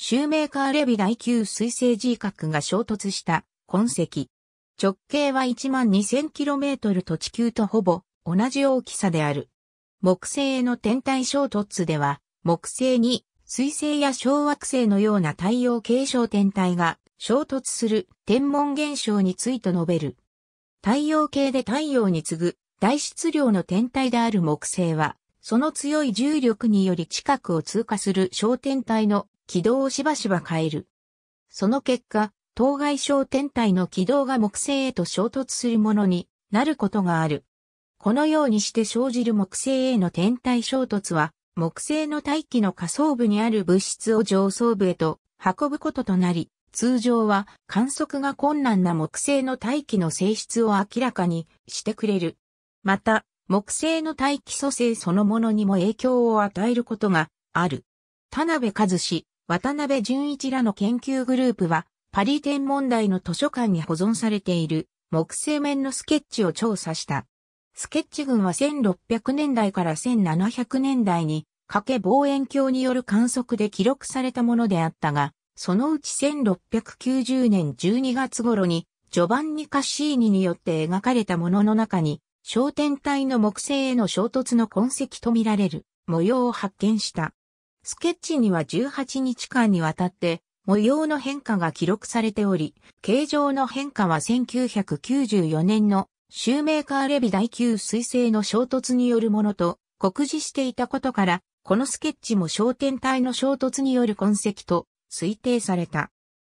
シューメーカーレビ第9水星 G 核が衝突した痕跡。直径は 12000km と地球とほぼ同じ大きさである。木星への天体衝突では、木星に水星や小惑星のような太陽系小天体が衝突する天文現象について述べる。太陽系で太陽に次ぐ大質量の天体である木星は、その強い重力により近くを通過する小天体の軌道をしばしば変える。その結果、当該小天体の軌道が木星へと衝突するものになることがある。このようにして生じる木星への天体衝突は、木星の大気の下層部にある物質を上層部へと運ぶこととなり、通常は観測が困難な木星の大気の性質を明らかにしてくれる。また、木星の大気組成そのものにも影響を与えることがある。田辺和志、渡辺淳一らの研究グループは、パリ天文台の図書館に保存されている木製面のスケッチを調査した。スケッチ群は1600年代から1700年代に、かけ望遠鏡による観測で記録されたものであったが、そのうち1690年12月頃に、ジョバンニ・カッシーニによって描かれたものの中に、焦点体の木星への衝突の痕跡とみられる模様を発見した。スケッチには18日間にわたって模様の変化が記録されており、形状の変化は1994年のシューメーカーレビ第9彗星の衝突によるものと酷似していたことから、このスケッチも焦点体の衝突による痕跡と推定された。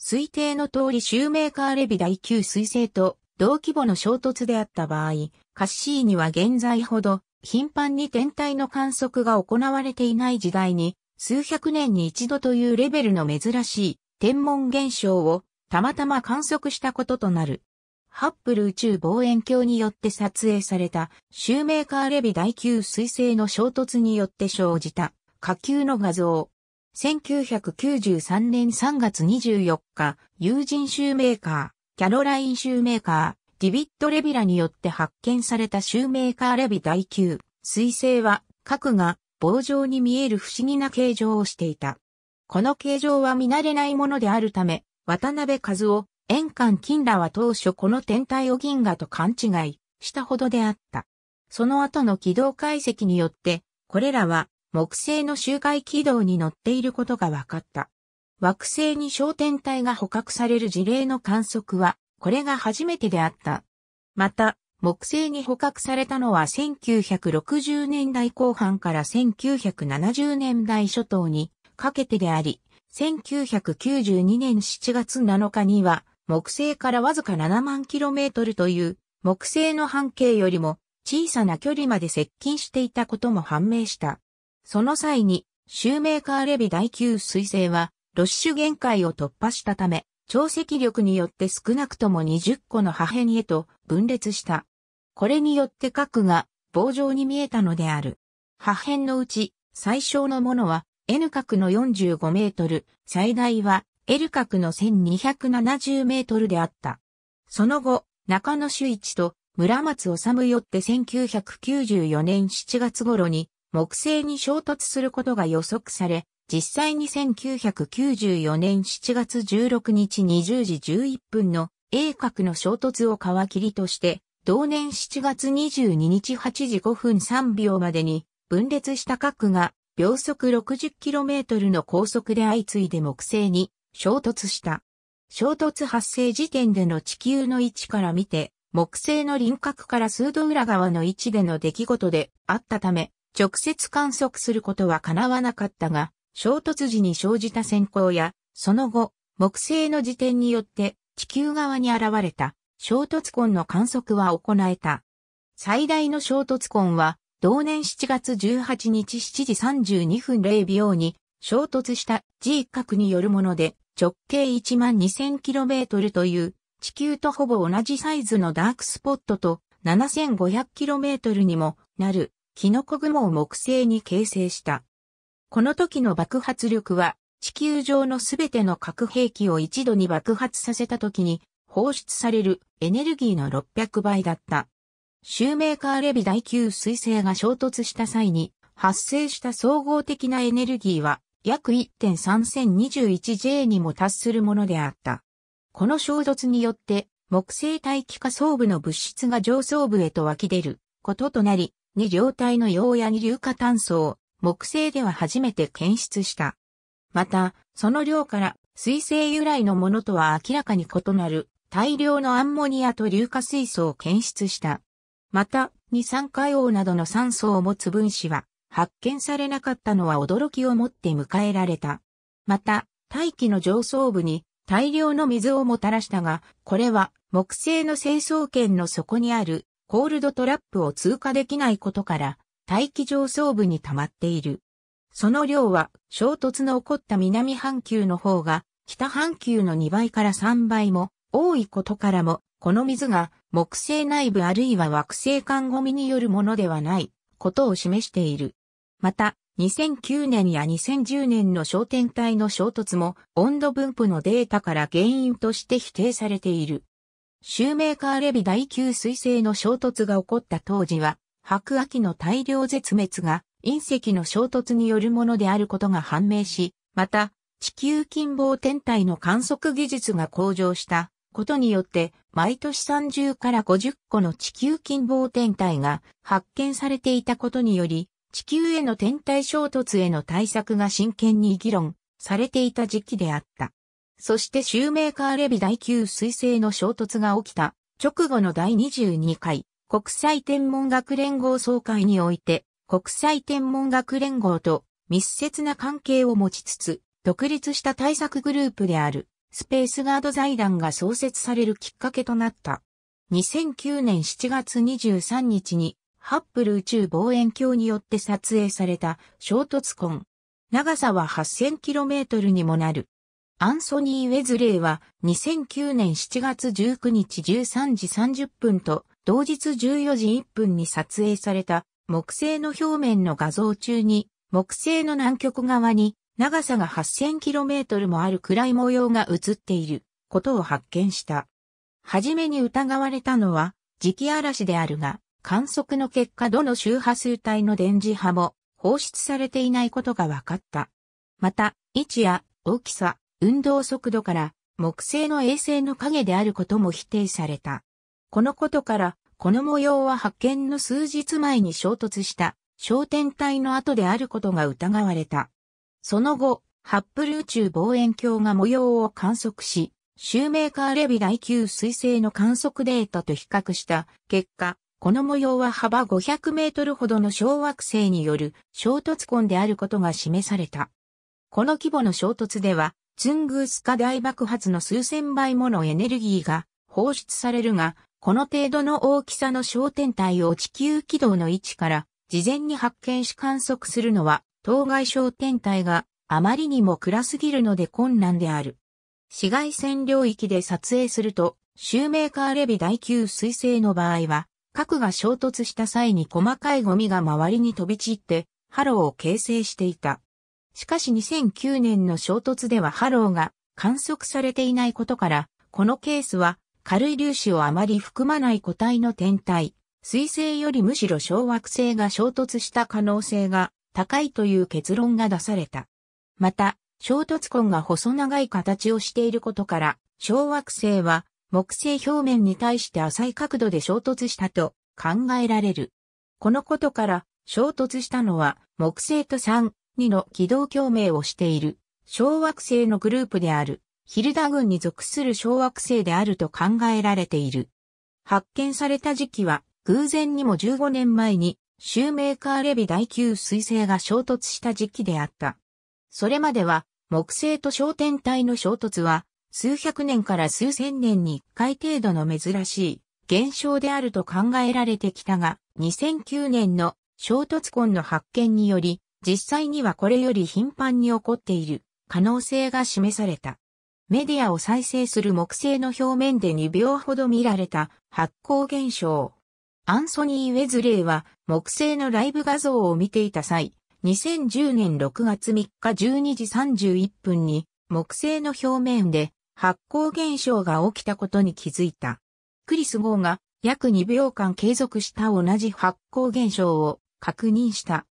推定の通りシューメーカーレビ第9彗星と同規模の衝突であった場合、カッシーには現在ほど頻繁に天体の観測が行われていない時代に数百年に一度というレベルの珍しい天文現象をたまたま観測したこととなる。ハッブル宇宙望遠鏡によって撮影されたシューメーカーレビ第9彗星の衝突によって生じた火球の画像。1993年3月24日、友人シューメーカー、キャロラインシューメーカー、ディビット・レビラによって発見されたシューメーカーレビ第9彗星は、核が棒状に見える不思議な形状をしていた。この形状は見慣れないものであるため、渡辺和夫、円環金らは当初この天体を銀河と勘違いしたほどであった。その後の軌道解析によって、これらは木星の周回軌道に乗っていることが分かった。惑星に小天体が捕獲される事例の観測は、これが初めてであった。また、木星に捕獲されたのは1960年代後半から1970年代初頭にかけてであり、1992年7月7日には木星からわずか7万キロメートルという木星の半径よりも小さな距離まで接近していたことも判明した。その際にシューメーカーレビ第9彗星はロッシュ限界を突破したため、超積力によって少なくとも20個の破片へと分裂した。これによって核が棒状に見えたのである。破片のうち最小のものは N 角の45メートル、最大は L 角の1270メートルであった。その後、中野周一と村松治よって1994年7月頃に木星に衝突することが予測され、実際に1994年7月16日20時11分の A 角の衝突を皮切りとして同年7月22日8時5分3秒までに分裂した核が秒速 60km の高速で相次いで木星に衝突した。衝突発生時点での地球の位置から見て、木星の輪郭から数度裏側の位置での出来事であったため、直接観測することは叶わなかったが、衝突時に生じた閃光や、その後、木星の時点によって地球側に現れた衝突痕の観測は行えた。最大の衝突痕は、同年7月18日7時32分0秒に衝突した G 核によるもので、直径 12000km という地球とほぼ同じサイズのダークスポットと 7500km にもなるキノコ雲を木星に形成した。この時の爆発力は地球上のすべての核兵器を一度に爆発させた時に放出されるエネルギーの600倍だった。シューメーカーレビ第9彗星が衝突した際に発生した総合的なエネルギーは約 1.3021J にも達するものであった。この衝突によって木星大気化層部の物質が上層部へと湧き出ることとなり、二両体の溶や二硫化炭素を木星では初めて検出した。また、その量から水星由来のものとは明らかに異なる大量のアンモニアと硫化水素を検出した。また、二酸化硫黄などの酸素を持つ分子は発見されなかったのは驚きをもって迎えられた。また、大気の上層部に大量の水をもたらしたが、これは木星の成層圏の底にあるコールドトラップを通過できないことから大気上層部に溜まっている。その量は衝突の起こった南半球の方が北半球の2倍から3倍も多いことからも、この水が木星内部あるいは惑星間ゴミによるものではないことを示している。また、2009年や2010年の焦点体の衝突も温度分布のデータから原因として否定されている。シューメーカーレビ第9彗星の衝突が起こった当時は、白亜紀の大量絶滅が隕石の衝突によるものであることが判明し、また、地球近傍天体の観測技術が向上したことによって、毎年30から50個の地球近傍天体が発見されていたことにより、地球への天体衝突への対策が真剣に議論されていた時期であった。そしてシューメーカーレビ第9彗星の衝突が起きた直後の第22回国際天文学連合総会において国際天文学連合と密接な関係を持ちつつ独立した対策グループであるスペースガード財団が創設されるきっかけとなった。2009年7月23日に、ハッブル宇宙望遠鏡によって撮影された衝突痕。長さは 8000km にもなる。アンソニー・ウェズレイは2009年7月19日13時30分と同日14時1分に撮影された木星の表面の画像中に木星の南極側に長さが 8000km もある暗い模様が映っていることを発見した。はじめに疑われたのは磁気嵐であるが、観測の結果どの周波数帯の電磁波も放出されていないことが分かった。また、位置や大きさ、運動速度から木星の衛星の影であることも否定された。このことから、この模様は発見の数日前に衝突した焦点体の跡であることが疑われた。その後、ハッブル宇宙望遠鏡が模様を観測し、シューメーカーレビ第9彗星の観測データと比較した結果、この模様は幅500メートルほどの小惑星による衝突痕であることが示された。この規模の衝突では、ツングースカ大爆発の数千倍ものエネルギーが放出されるが、この程度の大きさの小天体を地球軌道の位置から事前に発見し観測するのは当該商店体があまりにも暗すぎるので困難である。紫外線領域で撮影すると、シューメーカーレビ第9彗星の場合は、核が衝突した際に細かいゴミが周りに飛び散って、ハローを形成していた。しかし2009年の衝突ではハローが観測されていないことから、このケースは軽い粒子をあまり含まない個体の天体、水星よりむしろ小惑星が衝突した可能性が高いという結論が出された。また、衝突痕が細長い形をしていることから、小惑星は木星表面に対して浅い角度で衝突したと考えられる。このことから衝突したのは木星と3、2の軌道共鳴をしている小惑星のグループであるヒルダ群に属する小惑星であると考えられている。発見された時期は偶然にも15年前にシューメーカーレビ第9彗星が衝突した時期であった。それまでは、木星と小天体の衝突は、数百年から数千年に一回程度の珍しい現象であると考えられてきたが、2009年の衝突痕の発見により、実際にはこれより頻繁に起こっている可能性が示された。メディアを再生する木星の表面で2秒ほど見られた発光現象。アンソニー・ウェズレイは木星のライブ画像を見ていた際、2010年6月3日12時31分に木星の表面で発光現象が起きたことに気づいた。クリス・ゴーが約2秒間継続した同じ発光現象を確認した。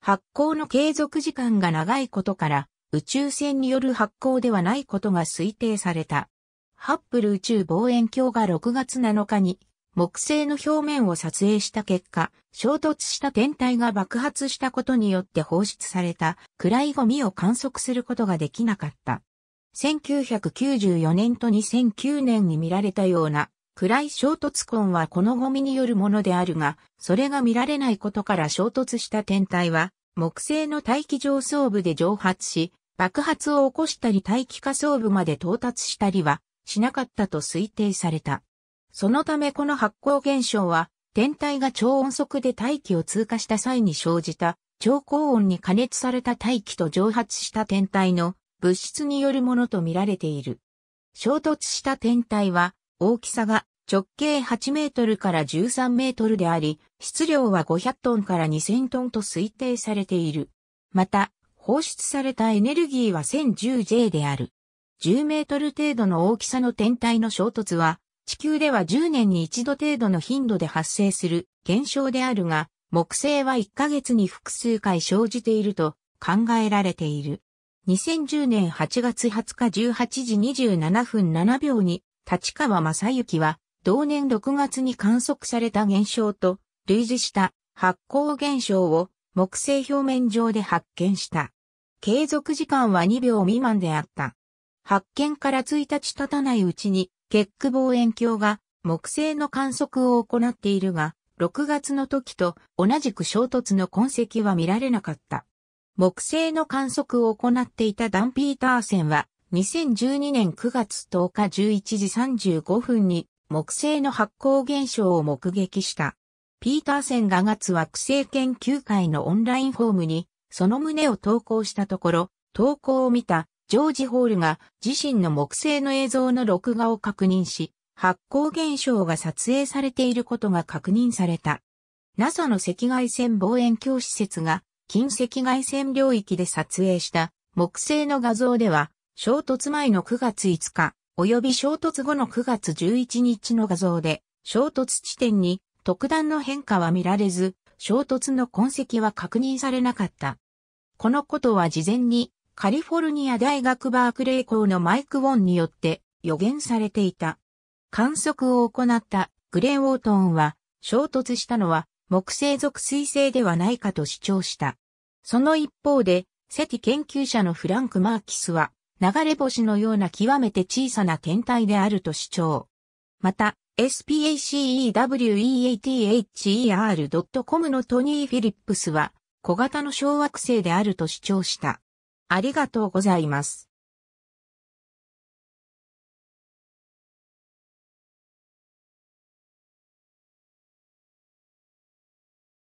発光の継続時間が長いことから宇宙船による発光ではないことが推定された。ハッブル宇宙望遠鏡が6月7日に木星の表面を撮影した結果、衝突した天体が爆発したことによって放出された暗いゴミを観測することができなかった。1994年と2009年に見られたような暗い衝突痕はこのゴミによるものであるが、それが見られないことから衝突した天体は、木星の大気上層部で蒸発し、爆発を起こしたり大気下層部まで到達したりはしなかったと推定された。そのためこの発光現象は、天体が超音速で大気を通過した際に生じた、超高温に加熱された大気と蒸発した天体の物質によるものとみられている。衝突した天体は、大きさが直径8メートルから13メートルであり、質量は500トンから2000トンと推定されている。また、放出されたエネルギーは 1010J である。10メートル程度の大きさの天体の衝突は、地球では10年に一度程度の頻度で発生する現象であるが、木星は1ヶ月に複数回生じていると考えられている。2010年8月20日18時27分7秒に、立川正幸は、同年6月に観測された現象と類似した発光現象を木星表面上で発見した。継続時間は2秒未満であった。発見から1日経たないうちに結句望遠鏡が木星の観測を行っているが、6月の時と同じく衝突の痕跡は見られなかった。木星の観測を行っていたダン・ピーターセンは、2012年9月10日11時35分に木星の発光現象を目撃した。ピーターセンが月惑星研究会のオンラインフォームに、その旨を投稿したところ、投稿を見たジョージ・ホールが自身の木星の映像の録画を確認し、発光現象が撮影されていることが確認された。NASA の赤外線望遠鏡施設が近赤外線領域で撮影した木星の画像では衝突前の9月5日及び衝突後の9月11日の画像で衝突地点に特段の変化は見られず衝突の痕跡は確認されなかった。このことは事前にカリフォルニア大学バークレー校のマイク・ウォンによって予言されていた。観測を行ったグレー・ウォートンは衝突したのは木星属水星ではないかと主張した。その一方で、セティ研究者のフランク・マーキスは、流れ星のような極めて小さな天体であると主張。また、spaceweather.com のトニー・フィリップスは、小型の小惑星であると主張した。ありがとうございます。